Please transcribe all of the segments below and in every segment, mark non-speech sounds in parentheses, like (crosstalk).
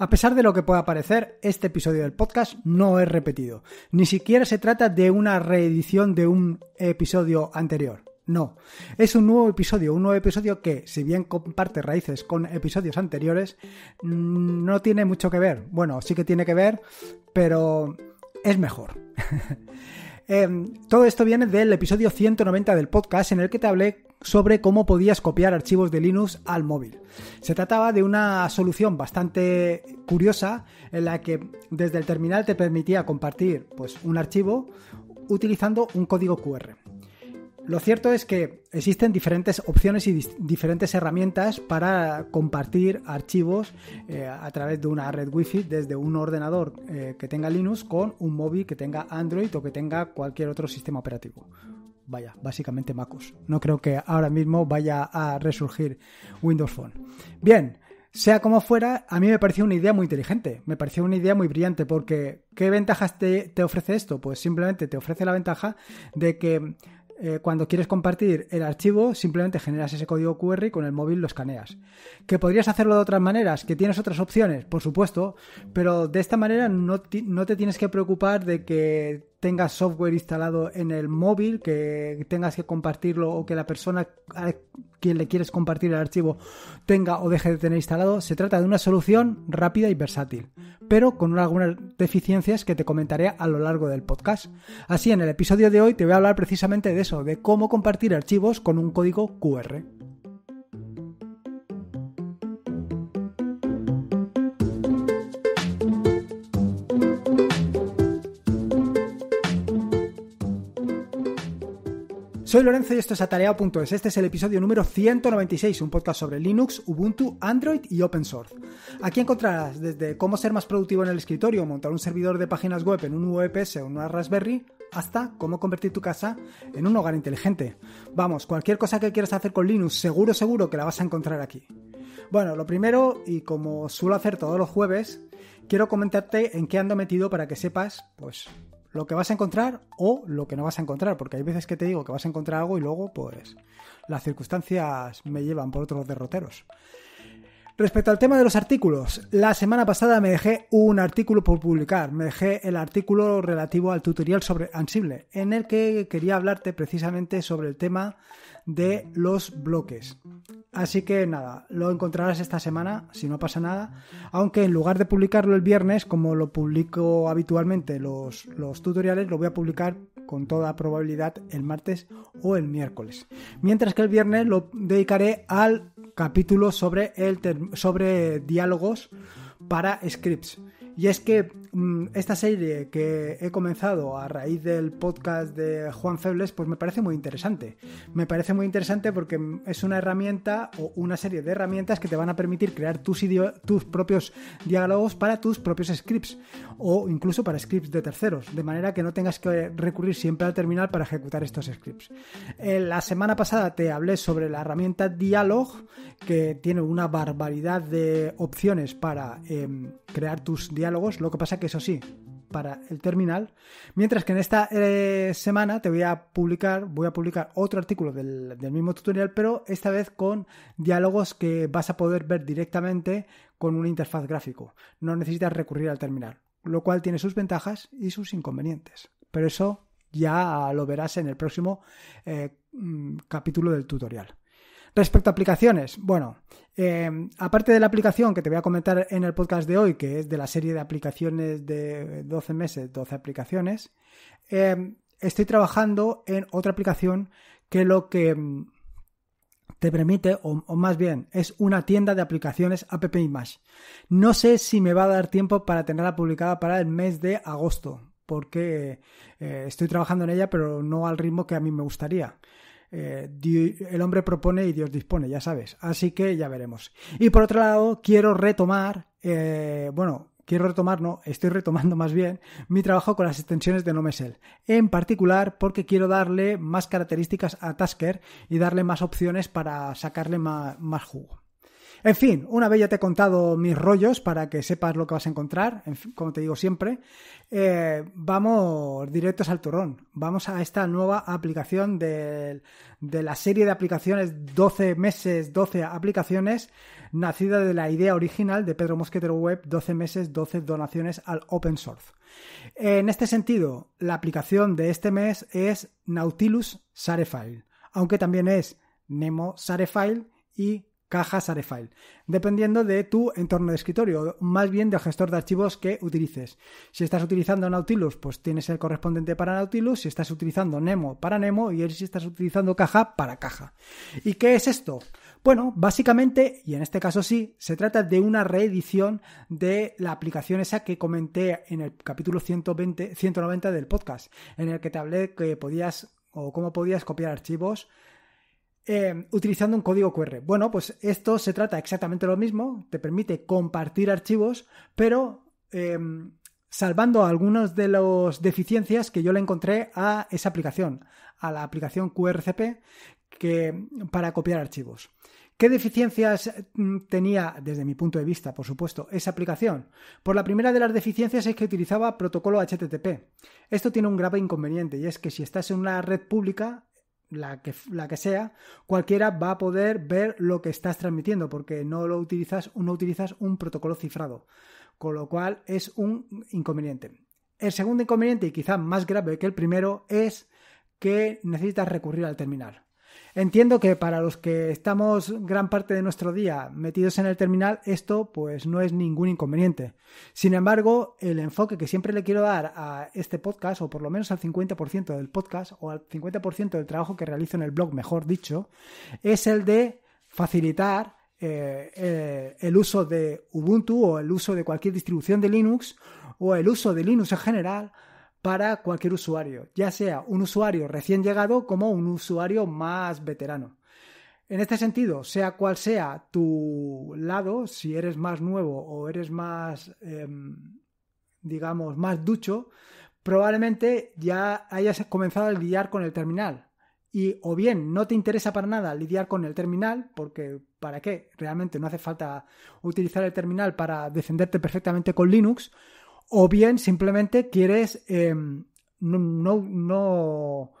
A pesar de lo que pueda parecer, este episodio del podcast no es repetido. Ni siquiera se trata de una reedición de un episodio anterior. No, es un nuevo episodio, un nuevo episodio que, si bien comparte raíces con episodios anteriores, mm, no tiene mucho que ver. Bueno, sí que tiene que ver, pero es mejor. (laughs) Em, todo esto viene del episodio 190 del podcast en el que te hablé sobre cómo podías copiar archivos de Linux al móvil. Se trataba de una solución bastante curiosa en la que desde el terminal te permitía compartir pues, un archivo utilizando un código QR. Lo cierto es que existen diferentes opciones y diferentes herramientas para compartir archivos eh, a través de una red Wi-Fi desde un ordenador eh, que tenga Linux con un móvil que tenga Android o que tenga cualquier otro sistema operativo vaya, básicamente MacOS. No creo que ahora mismo vaya a resurgir Windows Phone. Bien, sea como fuera, a mí me pareció una idea muy inteligente, me pareció una idea muy brillante, porque ¿qué ventajas te, te ofrece esto? Pues simplemente te ofrece la ventaja de que eh, cuando quieres compartir el archivo, simplemente generas ese código QR y con el móvil lo escaneas. ¿Que podrías hacerlo de otras maneras? ¿Que tienes otras opciones? Por supuesto, pero de esta manera no, no te tienes que preocupar de que tengas software instalado en el móvil, que tengas que compartirlo o que la persona a quien le quieres compartir el archivo tenga o deje de tener instalado. Se trata de una solución rápida y versátil, pero con algunas deficiencias que te comentaré a lo largo del podcast. Así, en el episodio de hoy te voy a hablar precisamente de eso, de cómo compartir archivos con un código QR. Soy Lorenzo y esto es atareado.es. Este es el episodio número 196, un podcast sobre Linux, Ubuntu, Android y open source. Aquí encontrarás desde cómo ser más productivo en el escritorio, montar un servidor de páginas web en un VPS o en una Raspberry, hasta cómo convertir tu casa en un hogar inteligente. Vamos, cualquier cosa que quieras hacer con Linux, seguro, seguro que la vas a encontrar aquí. Bueno, lo primero, y como suelo hacer todos los jueves, quiero comentarte en qué ando metido para que sepas, pues, lo que vas a encontrar o lo que no vas a encontrar, porque hay veces que te digo que vas a encontrar algo y luego pues las circunstancias me llevan por otros derroteros. Respecto al tema de los artículos, la semana pasada me dejé un artículo por publicar, me dejé el artículo relativo al tutorial sobre Ansible, en el que quería hablarte precisamente sobre el tema de los bloques. Así que nada, lo encontrarás esta semana, si no pasa nada, aunque en lugar de publicarlo el viernes, como lo publico habitualmente los, los tutoriales, lo voy a publicar con toda probabilidad el martes o el miércoles. Mientras que el viernes lo dedicaré al capítulo sobre, el sobre diálogos para scripts. Y es que mm, esta serie que he comenzado a raíz del podcast de Juan Febles, pues me parece muy interesante. Me parece muy interesante porque mm, es una herramienta o una serie de herramientas que te van a permitir crear tus, tus propios diálogos para tus propios scripts o incluso para scripts de terceros, de manera que no tengas que recurrir siempre al terminal para ejecutar estos scripts. Eh, la semana pasada te hablé sobre la herramienta Dialog, que tiene una barbaridad de opciones para... Em, crear tus diálogos, lo que pasa que eso sí, para el terminal. Mientras que en esta eh, semana te voy a publicar, voy a publicar otro artículo del, mismo tutorial, pero esta vez con diálogos que vas a poder ver directamente con una interfaz gráfico. No necesitas recurrir al terminal, lo cual tiene sus ventajas y sus inconvenientes. Pero eso ya lo verás en el próximo eh, mm, capítulo del tutorial. Respecto a aplicaciones, bueno, eh, aparte de la aplicación que te voy a comentar en el podcast de hoy, que es de la serie de aplicaciones de 12 meses, 12 aplicaciones, eh, estoy trabajando en otra aplicación que lo que mm, te permite, o, más bien, es una tienda de aplicaciones App Image. No sé si me va a dar tiempo para tenerla publicada para el mes de agosto, porque eh, estoy trabajando en ella, pero no al ritmo que a mí me gustaría. Eh, el hombre propone y Dios dispone, ya sabes. Así que ya veremos. Y por otro lado, quiero retomar, eh, bueno, quiero retomar, no, estoy retomando más bien mi trabajo con las extensiones de NoMesel. En particular porque quiero darle más características a Tasker y darle más opciones para sacarle más jugo. En fin, una vez ya te he contado mis rollos para que sepas lo que vas a encontrar, como te digo siempre, eh, vamos directos al turrón. Vamos a esta nueva aplicación de, la serie de aplicaciones 12 meses, 12 aplicaciones, nacida de la idea original de Pedro Mosquetero Web, 12 meses, 12 donaciones al open source. En este sentido, la aplicación de este mes es Nautilus Sarefile, aunque también es Nemo Sarefile y cajas Arefile, dependiendo de tu entorno de escritorio, más bien del gestor de archivos que utilices. Si estás utilizando Nautilus, pues tienes el correspondiente para Nautilus, si estás utilizando Nemo para Nemo y si estás utilizando caja para caja. ¿Y qué es esto? Bueno, básicamente, y en este caso sí, se trata de una reedición de la aplicación esa que comenté en el capítulo 120, 190 del podcast, en el que te hablé que podías o cómo podías copiar archivos eh, utilizando un código QR. Bueno, pues esto se trata exactamente lo mismo, te permite compartir archivos, pero em, salvando algunas de las deficiencias que yo le encontré a esa aplicación, a la aplicación QRCP que, para copiar archivos. ¿Qué deficiencias mm, tenía, desde mi punto de vista, por supuesto, esa aplicación? Por pues la primera de las deficiencias es que utilizaba protocolo HTTP. Esto tiene un grave inconveniente y es que si estás en una red pública, la que, sea, cualquiera va a poder ver lo que estás transmitiendo, porque no lo utilizas, no utilizas un protocolo cifrado, con lo cual es un inconveniente. El segundo inconveniente, y quizá más grave que el primero, es que necesitas recurrir al terminal. Entiendo que para los que estamos gran parte de nuestro día metidos en el terminal, esto pues no es ningún inconveniente. Sin embargo, el enfoque que siempre le quiero dar a este podcast, o por lo menos al 50% del podcast, o al 50% del trabajo que realizo en el blog, mejor dicho, es el de facilitar eh, eh, el uso de Ubuntu o el uso de cualquier distribución de Linux o el uso de Linux en general para cualquier usuario, ya sea un usuario recién llegado como un usuario más veterano. En este sentido, sea cual sea tu lado, si eres más nuevo o eres más, em, digamos, más ducho, probablemente ya hayas comenzado a lidiar con el terminal. Y o bien no te interesa para nada lidiar con el terminal, porque ¿para qué? Realmente no hace falta utilizar el terminal para defenderte perfectamente con Linux o bien simplemente quieres em, no,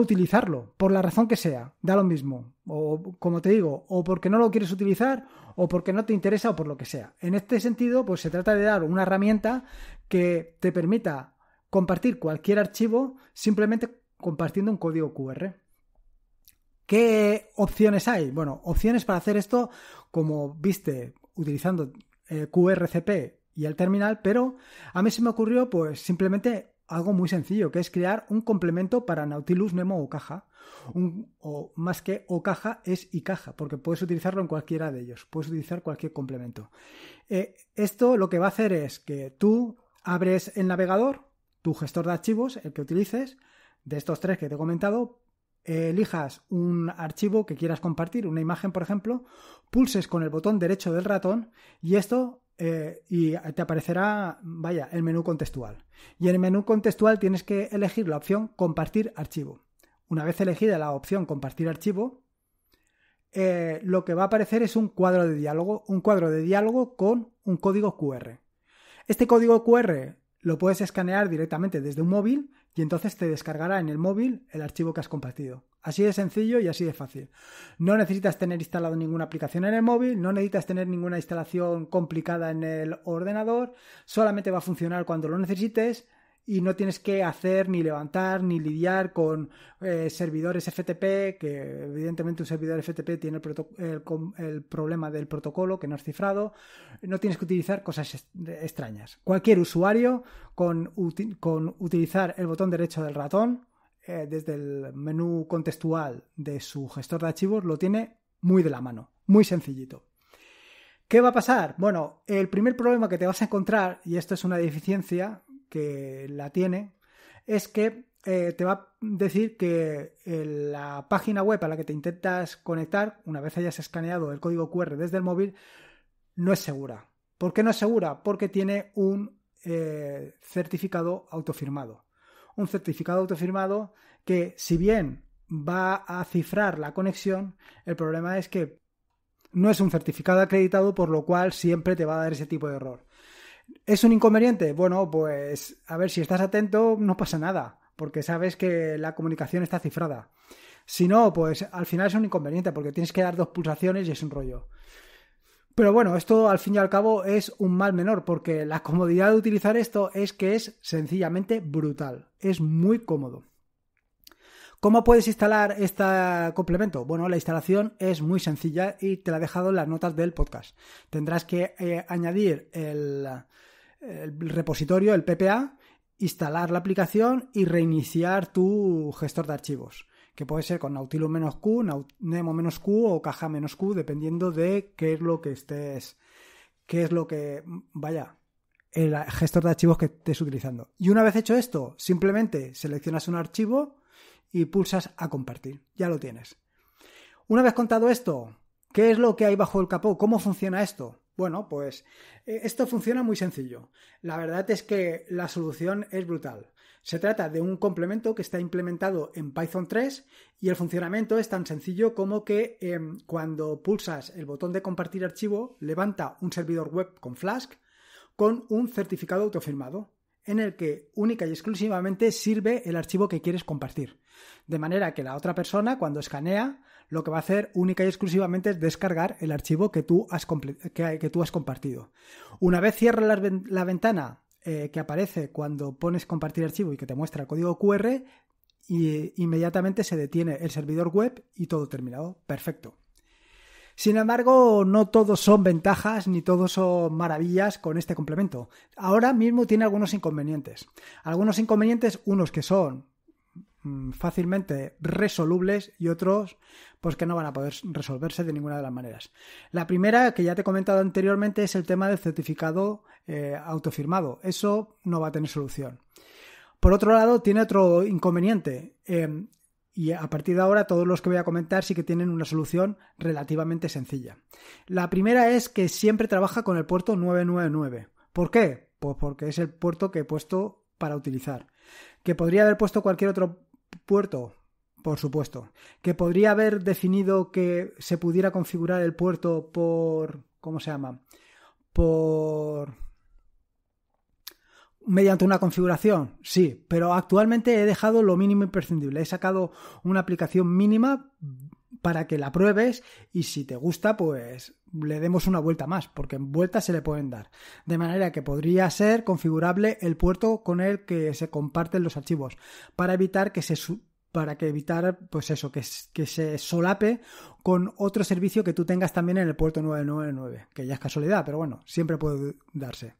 utilizarlo, por la razón que sea, da lo mismo. O como te digo, o porque no lo quieres utilizar, o porque no te interesa, o por lo que sea. En este sentido, pues se trata de dar una herramienta que te permita compartir cualquier archivo simplemente compartiendo un código QR. ¿Qué opciones hay? Bueno, opciones para hacer esto, como viste, utilizando eh, QRCP y al terminal, pero a mí se me ocurrió pues simplemente algo muy sencillo, que es crear un complemento para Nautilus, Nemo o Caja. Un, o más que o caja es y caja, porque puedes utilizarlo en cualquiera de ellos, puedes utilizar cualquier complemento. Eh, esto lo que va a hacer es que tú abres el navegador, tu gestor de archivos, el que utilices, de estos tres que te he comentado, elijas un archivo que quieras compartir, una imagen por ejemplo, pulses con el botón derecho del ratón y esto eh, y te aparecerá, vaya, el menú contextual. Y en el menú contextual tienes que elegir la opción compartir archivo. Una vez elegida la opción compartir archivo, eh, lo que va a aparecer es un cuadro de diálogo, un cuadro de diálogo con un código QR. Este código QR lo puedes escanear directamente desde un móvil y entonces te descargará en el móvil el archivo que has compartido. Así de sencillo y así de fácil. No necesitas tener instalado ninguna aplicación en el móvil, no necesitas tener ninguna instalación complicada en el ordenador, solamente va a funcionar cuando lo necesites, y no tienes que hacer ni levantar ni lidiar con eh, servidores FTP, que evidentemente un servidor FTP tiene el, problema del protocolo que no es cifrado, no tienes que utilizar cosas extrañas. Cualquier usuario con, con utilizar el botón derecho del ratón eh, desde el menú contextual de su gestor de archivos lo tiene muy de la mano, muy sencillito. ¿Qué va a pasar? Bueno, el primer problema que te vas a encontrar, y esto es una deficiencia, que la tiene, es que eh, te va a decir que eh, la página web a la que te intentas conectar, una vez hayas escaneado el código QR desde el móvil, no es segura. ¿Por qué no es segura? Porque tiene un eh, certificado autofirmado. Un certificado autofirmado que si bien va a cifrar la conexión, el problema es que no es un certificado acreditado, por lo cual siempre te va a dar ese tipo de error. ¿Es un inconveniente? Bueno, pues a ver, si estás atento no pasa nada, porque sabes que la comunicación está cifrada. Si no, pues al final es un inconveniente porque tienes que dar dos pulsaciones y es un rollo. Pero bueno, esto al fin y al cabo es un mal menor porque la comodidad de utilizar esto es que es sencillamente brutal. Es muy cómodo. ¿Cómo puedes instalar este complemento? Bueno, la instalación es muy sencilla y te la he dejado en las notas del podcast. Tendrás que eh, añadir el, el repositorio, el PPA, instalar la aplicación y reiniciar tu gestor de archivos que puede ser con Nautilus-Q, Nemo-Q o Caja-Q, dependiendo de qué es lo que estés, qué es lo que, vaya, el gestor de archivos que estés utilizando. Y una vez hecho esto, simplemente seleccionas un archivo, y pulsas a compartir. Ya lo tienes. Una vez contado esto, ¿qué es lo que hay bajo el capó? ¿Cómo funciona esto? Bueno, pues eh, esto funciona muy sencillo. La verdad es que la solución es brutal. Se trata de un complemento que está implementado en Python 3 y el funcionamiento es tan sencillo como que em, cuando pulsas el botón de compartir archivo levanta un servidor web con Flask con un certificado autofirmado en el que única y exclusivamente sirve el archivo que quieres compartir. De manera que la otra persona, cuando escanea, lo que va a hacer única y exclusivamente es descargar el archivo que tú has, que, tú has compartido. Una vez cierra la, ventana eh, que aparece cuando pones compartir archivo y que te muestra el código QR, y, eh, inmediatamente se detiene el servidor web y todo terminado. Perfecto. Sin embargo, no todos son ventajas ni todos son maravillas con este complemento. Ahora mismo tiene algunos inconvenientes. Algunos inconvenientes, unos que son mm, fácilmente resolubles y otros pues que no van a poder resolverse de ninguna de las maneras. La primera que ya te he comentado anteriormente es el tema del certificado eh, autofirmado. Eso no va a tener solución. Por otro lado, tiene otro inconveniente. Em, y a partir de ahora todos los que voy a comentar sí que tienen una solución relativamente sencilla. La primera es que siempre trabaja con el puerto 999. ¿Por qué? Pues porque es el puerto que he puesto para utilizar. Que podría haber puesto cualquier otro puerto, por supuesto. Que podría haber definido que se pudiera configurar el puerto por... ¿Cómo se llama? Por mediante una configuración, sí, pero actualmente he dejado lo mínimo imprescindible. He sacado una aplicación mínima para que la pruebes y si te gusta, pues le demos una vuelta más, porque en vueltas se le pueden dar. De manera que podría ser configurable el puerto con el que se comparten los archivos, para evitar que se para que evitar, pues eso, que, se solape con otro servicio que tú tengas también en el puerto 999, que ya es casualidad, pero bueno, siempre puede darse.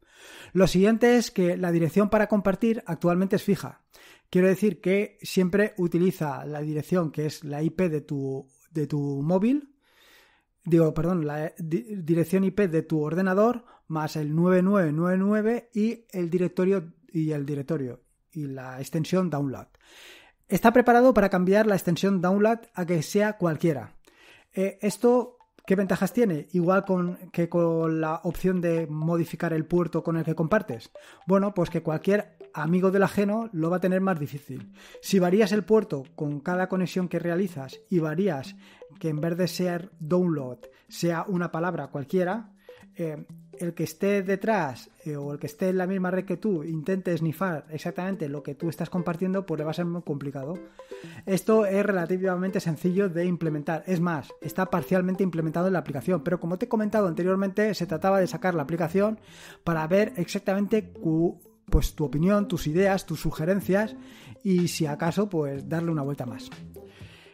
Lo siguiente es que la dirección para compartir actualmente es fija. Quiero decir que siempre utiliza la dirección que es la IP de tu, de tu móvil, digo, perdón, la dirección IP de tu ordenador más el 9999 y el directorio y el directorio y la extensión download. Está preparado para cambiar la extensión download a que sea cualquiera. Eh, esto, ¿qué ventajas tiene? Igual con, que con la opción de modificar el puerto con el que compartes. Bueno, pues que cualquier amigo del ajeno lo va a tener más difícil. Si varías el puerto con cada conexión que realizas y varías que en vez de ser download sea una palabra cualquiera, eh, el que esté detrás eh, o el que esté en la misma red que tú intente snifar exactamente lo que tú estás compartiendo, pues le va a ser muy complicado. Esto es relativamente sencillo de implementar. Es más, está parcialmente implementado en la aplicación, pero como te he comentado anteriormente, se trataba de sacar la aplicación para ver exactamente pues, tu opinión, tus ideas, tus sugerencias y si acaso, pues darle una vuelta más.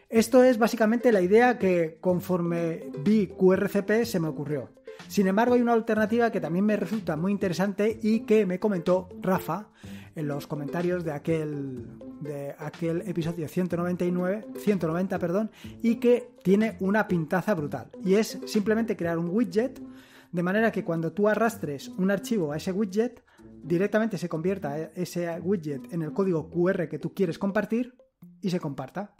Esto es básicamente la idea que conforme vi QRCP se me ocurrió. Sin embargo, hay una alternativa que también me resulta muy interesante y que me comentó Rafa en los comentarios de aquel, de aquel episodio 199, 190 perdón, y que tiene una pintaza brutal. Y es simplemente crear un widget de manera que cuando tú arrastres un archivo a ese widget, directamente se convierta ese widget en el código QR que tú quieres compartir y se comparta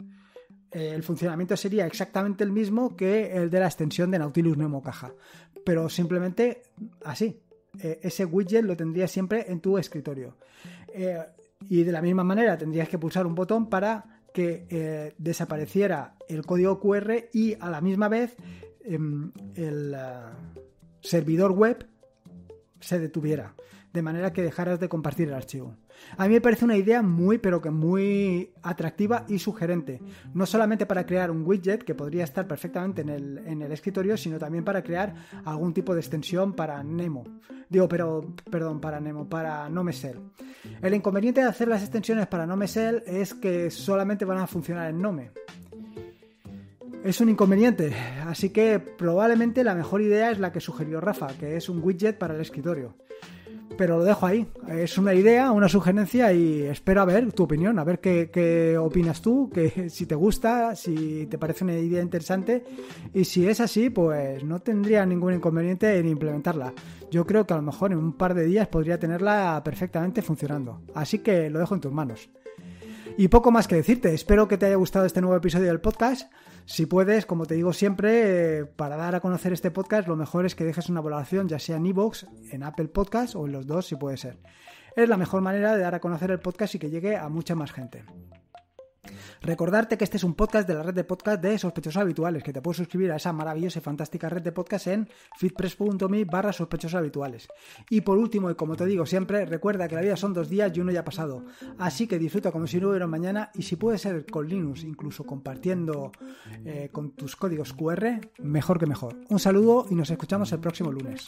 el funcionamiento sería exactamente el mismo que el de la extensión de Nautilus Nemo Caja, pero simplemente así. Eh, ese widget lo tendrías siempre en tu escritorio. Eh, y de la misma manera tendrías que pulsar un botón para que eh, desapareciera el código QR y a la misma vez em, el servidor web se detuviera, de manera que dejaras de compartir el archivo. A mí me parece una idea muy, pero que muy atractiva y sugerente. No solamente para crear un widget que podría estar perfectamente en el, escritorio, sino también para crear algún tipo de extensión para Nemo. Digo, pero, perdón, para Nemo, para NomeSell. El inconveniente de hacer las extensiones para NomeSell es que solamente van a funcionar en Nome es un inconveniente, así que probablemente la mejor idea es la que sugirió Rafa, que es un widget para el escritorio pero lo dejo ahí. Es una idea, una sugerencia y espero a ver tu opinión, a ver qué, opinas tú, que (laughs) si te gusta, si te parece una idea interesante y si es así, pues no tendría ningún inconveniente en implementarla. Yo creo que a lo mejor en un par de días podría tenerla perfectamente funcionando. Así que lo dejo en tus manos. Y poco más que decirte, espero que te haya gustado este nuevo episodio del podcast. Si puedes, como te digo siempre, eh, para dar a conocer este podcast, lo mejor es que dejes una valoración, ya sea en iVoox, en Apple Podcast o en los dos, si puede ser. Es la mejor manera de dar a conocer el podcast y que llegue a mucha más gente. Recordarte que este es un podcast de la red de podcast de sospechosos habituales, que te puedes suscribir a esa maravillosa y fantástica red de podcast en fitpress.me barra sospechosos habituales. Y por último, y como te digo siempre, recuerda que la vida son dos días y uno ya ha pasado. Así que disfruta como si no hubiera mañana y si puede ser con Linux, incluso compartiendo eh, con tus códigos QR, mejor que mejor. Un saludo y nos escuchamos el próximo lunes.